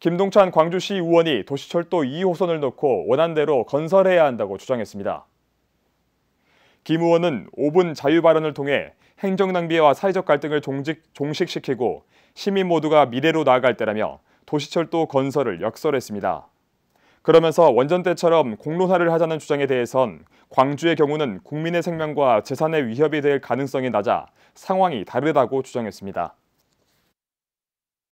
김동찬 광주시 의원이 도시철도 2호선을 놓고 원안대로 건설해야 한다고 주장했습니다. 김 의원은 5분 자유 발언을 통해 행정 낭비와 사회적 갈등을 종직, 종식시키고 시민 모두가 미래로 나아갈 때라며 도시철도 건설을 역설했습니다. 그러면서 원전 때처럼 공론화를 하자는 주장에 대해선 광주의 경우는 국민의 생명과 재산의 위협이 될 가능성이 낮아 상황이 다르다고 주장했습니다.